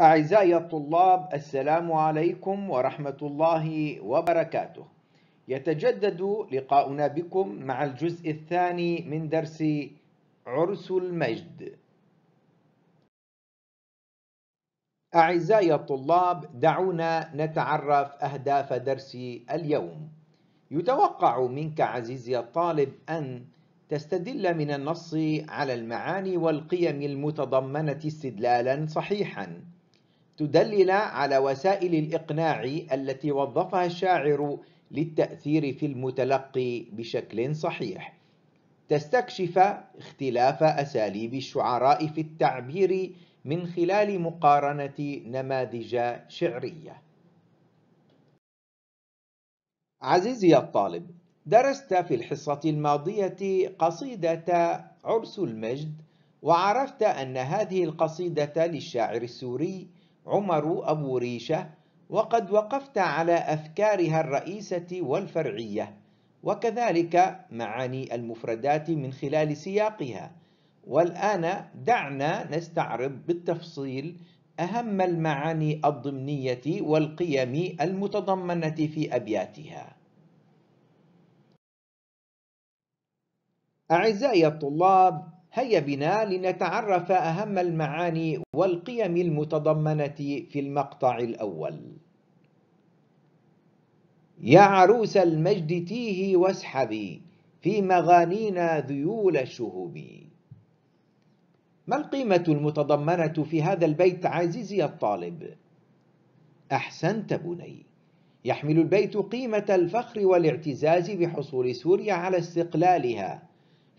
أعزائي الطلاب السلام عليكم ورحمة الله وبركاته يتجدد لقاؤنا بكم مع الجزء الثاني من درس عرس المجد أعزائي الطلاب دعونا نتعرف أهداف درس اليوم يتوقع منك عزيزي الطالب أن تستدل من النص على المعاني والقيم المتضمنة استدلالا صحيحا تدلل على وسائل الإقناع التي وظفها الشاعر للتأثير في المتلقي بشكل صحيح تستكشف اختلاف أساليب الشعراء في التعبير من خلال مقارنة نماذج شعرية عزيزي الطالب درست في الحصة الماضية قصيدة عرس المجد وعرفت أن هذه القصيدة للشاعر السوري عمر أبو ريشة وقد وقفت على أفكارها الرئيسة والفرعية وكذلك معاني المفردات من خلال سياقها والآن دعنا نستعرض بالتفصيل أهم المعاني الضمنية والقيم المتضمنة في أبياتها أعزائي الطلاب هيا بنا لنتعرف أهم المعاني والقيم المتضمنة في المقطع الأول يا عروس المجد تيهي واسحبي في مغانينا ذيول الشهوب ما القيمة المتضمنة في هذا البيت عزيزي الطالب؟ أحسنت بني يحمل البيت قيمة الفخر والاعتزاز بحصول سوريا على استقلالها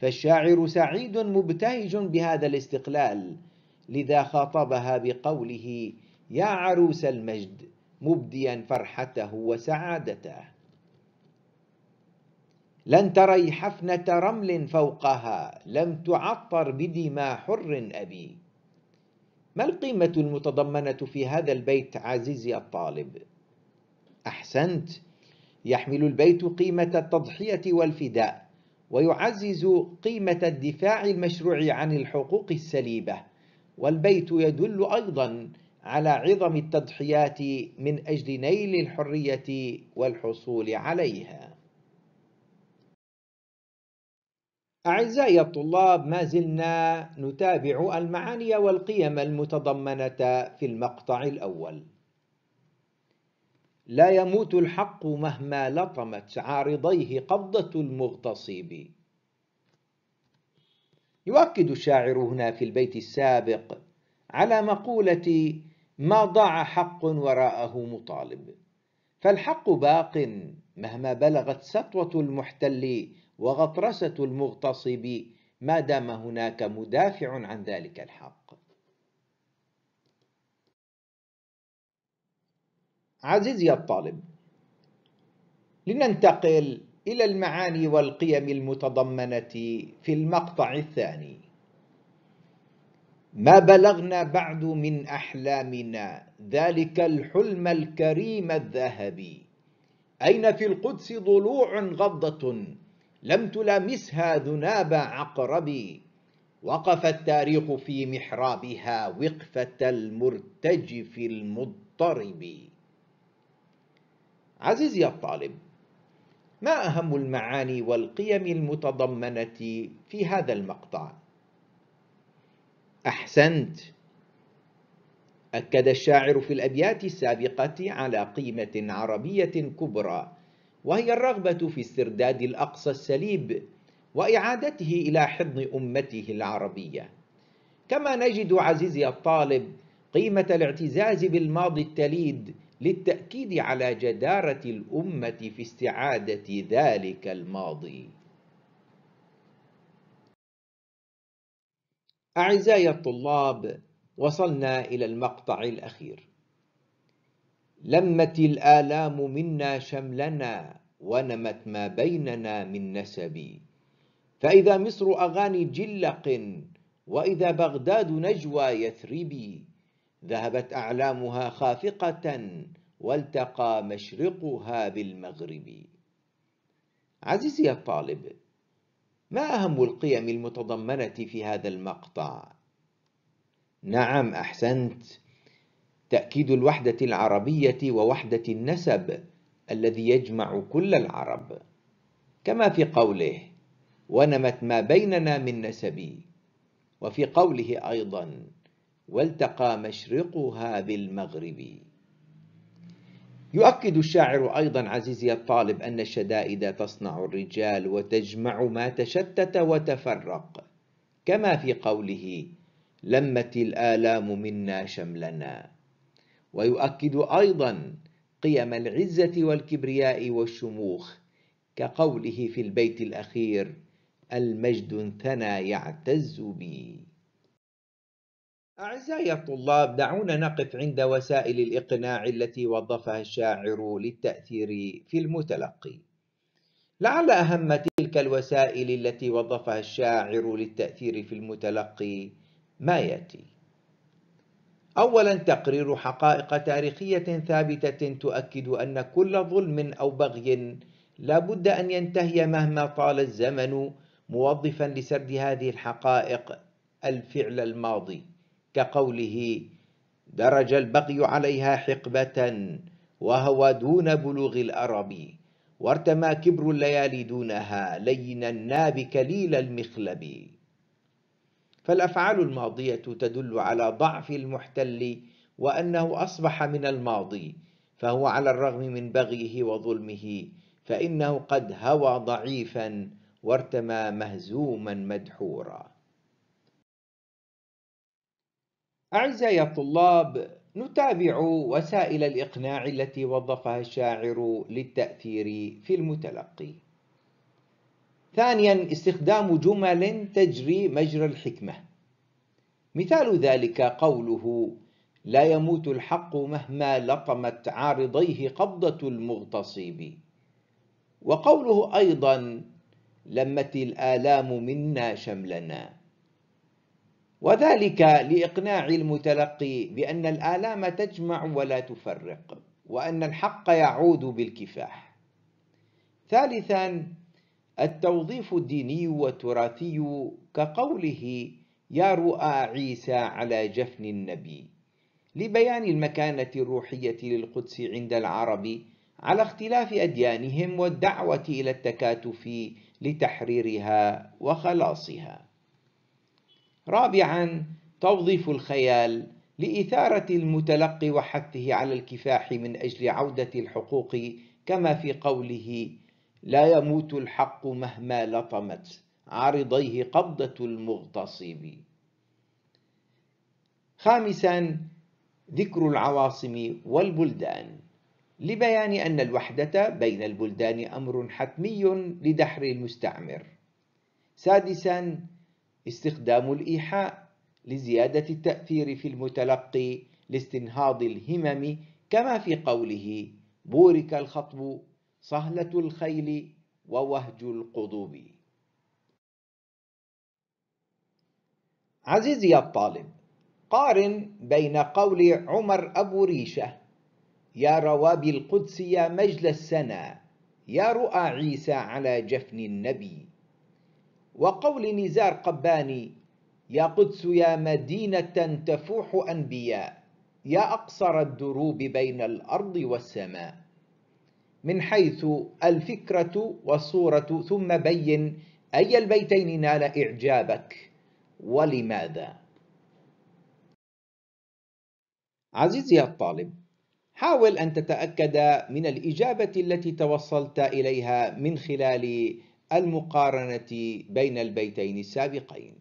فالشاعر سعيد مبتهج بهذا الاستقلال لذا خاطبها بقوله يا عروس المجد مبديا فرحته وسعادته لن تري حفنة رمل فوقها لم تعطر بدماء حر أبي ما القيمة المتضمنة في هذا البيت عزيزي الطالب؟ أحسنت يحمل البيت قيمة التضحية والفداء ويعزز قيمة الدفاع المشروع عن الحقوق السليبة والبيت يدل أيضا على عظم التضحيات من أجل نيل الحرية والحصول عليها أعزائي الطلاب ما زلنا نتابع المعاني والقيم المتضمنة في المقطع الأول لا يموت الحق مهما لطمت عارضيه قبضة المغتصب يؤكد الشاعر هنا في البيت السابق على مقولة ما ضاع حق وراءه مطالب فالحق باق مهما بلغت سطوة المحتل وغطرسة المغتصب ما دام هناك مدافع عن ذلك الحق عزيزي الطالب لننتقل إلى المعاني والقيم المتضمنة في المقطع الثاني ما بلغنا بعد من أحلامنا ذلك الحلم الكريم الذهبي أين في القدس ضلوع غضة لم تلامسها ذناب عقرب وقف التاريخ في محرابها وقفة المرتجف المضطرب عزيزي الطالب ما أهم المعاني والقيم المتضمنة في هذا المقطع؟ أحسنت أكد الشاعر في الأبيات السابقة على قيمة عربية كبرى وهي الرغبة في استرداد الأقصى السليب وإعادته إلى حضن أمته العربية كما نجد عزيزي الطالب قيمة الاعتزاز بالماضي التليد للتأكيد على جدارة الأمة في استعادة ذلك الماضي أعزائي الطلاب وصلنا إلى المقطع الأخير لمت الآلام منا شملنا ونمت ما بيننا من نسب فإذا مصر أغاني جلق وإذا بغداد نجوى يثربي ذهبت أعلامها خافقة والتقى مشرقها بالمغرب عزيزي الطالب ما أهم القيم المتضمنة في هذا المقطع؟ نعم أحسنت تأكيد الوحدة العربية ووحدة النسب الذي يجمع كل العرب كما في قوله ونمت ما بيننا من نسب وفي قوله أيضا والتقى مشرقها بالمغرب يؤكد الشاعر أيضا عزيزي الطالب أن الشدائد تصنع الرجال وتجمع ما تشتت وتفرق كما في قوله لمت الآلام منا شملنا ويؤكد أيضا قيم العزة والكبرياء والشموخ كقوله في البيت الأخير المجد انثنى يعتز بي أعزائي الطلاب دعونا نقف عند وسائل الإقناع التي وظفها الشاعر للتأثير في المتلقي لعل أهم تلك الوسائل التي وظفها الشاعر للتأثير في المتلقي ما يأتي أولا تقرير حقائق تاريخية ثابتة تؤكد أن كل ظلم أو بغي لابد أن ينتهي مهما طال الزمن موظفا لسرد هذه الحقائق الفعل الماضي كقوله درج البغي عليها حقبة وهو دون بلوغ الأرب وارتمى كبر الليالي دونها لينا الناب كليل المخلب فالأفعال الماضية تدل على ضعف المحتل وأنه أصبح من الماضي فهو على الرغم من بغيه وظلمه فإنه قد هوى ضعيفا وارتمى مهزوما مدحورا أعزائي الطلاب نتابع وسائل الإقناع التي وظفها الشاعر للتأثير في المتلقي ثانيا استخدام جمل تجري مجرى الحكمة مثال ذلك قوله لا يموت الحق مهما لطمت عارضيه قبضة المغتصب وقوله أيضا لمت الآلام منا شملنا وذلك لإقناع المتلقي بأن الآلام تجمع ولا تفرق وأن الحق يعود بالكفاح ثالثا التوظيف الديني والتراثي كقوله يا رؤى عيسى على جفن النبي لبيان المكانة الروحية للقدس عند العرب على اختلاف أديانهم والدعوة إلى التكاتف لتحريرها وخلاصها رابعا توظيف الخيال لإثارة المتلقي وحثه على الكفاح من أجل عودة الحقوق كما في قوله لا يموت الحق مهما لطمت عارضيه قبضة المغتصب خامسا ذكر العواصم والبلدان لبيان أن الوحدة بين البلدان أمر حتمي لدحر المستعمر سادسا استخدام الإيحاء لزيادة التأثير في المتلقي لاستنهاض الهمم كما في قوله بورك الخطب صهلة الخيل ووهج القضوب عزيزي الطالب قارن بين قول عمر أبو ريشة يا رواب القدس يا مجل السنا يا رؤى عيسى على جفن النبي وقول نزار قباني يا قدس يا مدينة تفوح أنبياء يا أقصر الدروب بين الأرض والسماء من حيث الفكرة والصورة ثم بين أي البيتين نال إعجابك ولماذا؟ عزيزي الطالب حاول أن تتأكد من الإجابة التي توصلت إليها من خلال المقارنة بين البيتين السابقين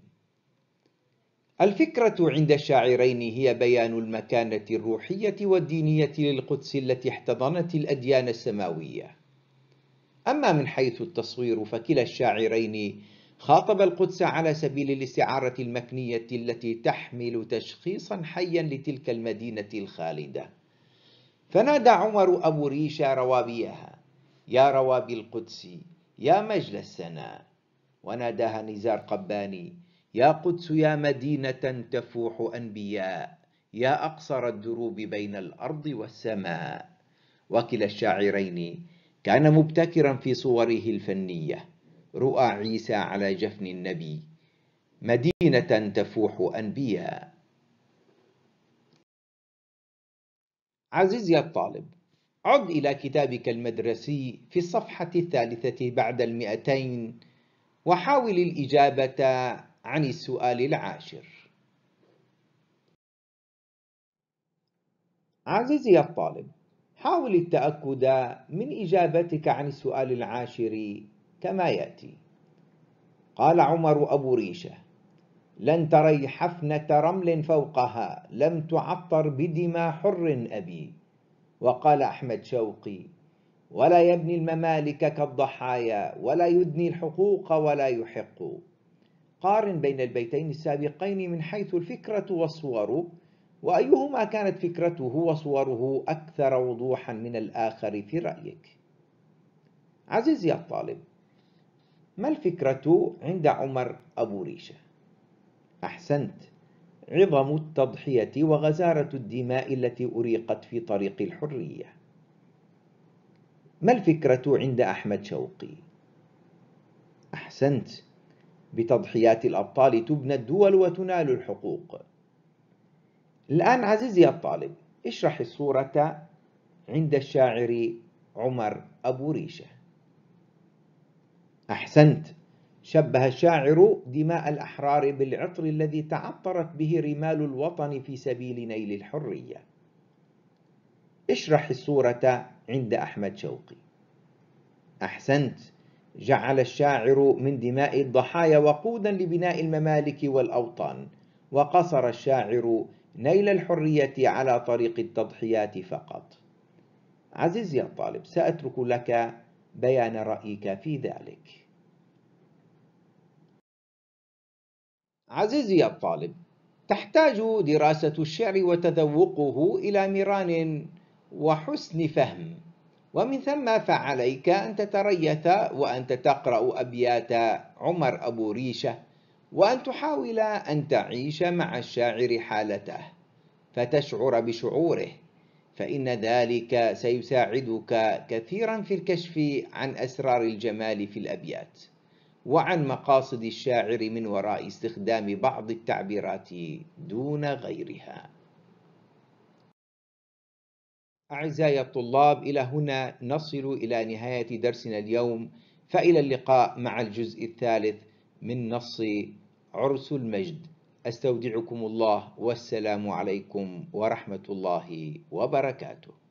الفكرة عند الشاعرين هي بيان المكانة الروحية والدينية للقدس التي احتضنت الأديان السماوية أما من حيث التصوير فكلا الشاعرين خاطب القدس على سبيل الاستعارة المكنية التي تحمل تشخيصا حيا لتلك المدينة الخالدة فنادى عمر أبو ريشة روابيها يا روابي القدس يا مجلسنا وناداها نزار قباني يا قدس يا مدينة تفوح أنبياء يا أقصر الدروب بين الأرض والسماء وكلا الشاعرين كان مبتكرا في صوره الفنية رؤى عيسى على جفن النبي مدينة تفوح أنبياء عزيزي الطالب عد إلى كتابك المدرسي في الصفحة الثالثة بعد المئتين وحاول الإجابة عن السؤال العاشر عزيزي الطالب حاول التأكد من إجابتك عن السؤال العاشر كما يأتي قال عمر أبو ريشة لن تري حفنة رمل فوقها لم تعطر بدماء حر أبي وقال أحمد شوقي ولا يبني الممالك كالضحايا ولا يدني الحقوق ولا يحق قارن بين البيتين السابقين من حيث الفكرة والصور وأيهما كانت فكرته وصوره أكثر وضوحا من الآخر في رأيك عزيزي الطالب ما الفكرة عند عمر أبو ريشة؟ أحسنت عظم التضحية وغزارة الدماء التي أريقت في طريق الحرية ما الفكرة عند أحمد شوقي؟ أحسنت بتضحيات الأبطال تبنى الدول وتنال الحقوق الآن عزيزي الطالب اشرح الصورة عند الشاعر عمر أبو ريشة أحسنت شبه الشاعر دماء الأحرار بالعطر الذي تعطرت به رمال الوطن في سبيل نيل الحرية اشرح الصورة عند أحمد شوقي أحسنت جعل الشاعر من دماء الضحايا وقودا لبناء الممالك والأوطان وقصر الشاعر نيل الحرية على طريق التضحيات فقط عزيزي الطالب سأترك لك بيان رأيك في ذلك عزيزي الطالب تحتاج دراسة الشعر وتذوقه إلى مران وحسن فهم ومن ثم فعليك أن تتريث وأنت تقرأ أبيات عمر أبو ريشة وأن تحاول أن تعيش مع الشاعر حالته فتشعر بشعوره فإن ذلك سيساعدك كثيرا في الكشف عن أسرار الجمال في الأبيات وعن مقاصد الشاعر من وراء استخدام بعض التعبيرات دون غيرها أعزائي الطلاب إلى هنا نصل إلى نهاية درسنا اليوم فإلى اللقاء مع الجزء الثالث من نص عرس المجد استودعكم الله والسلام عليكم ورحمة الله وبركاته